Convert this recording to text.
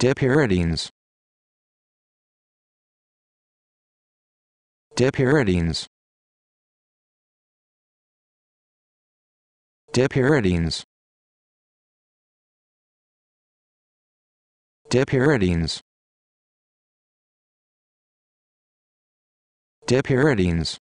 Dipyridines. Dipyridines. Dipyridines. Dipyridines. Dipyridines.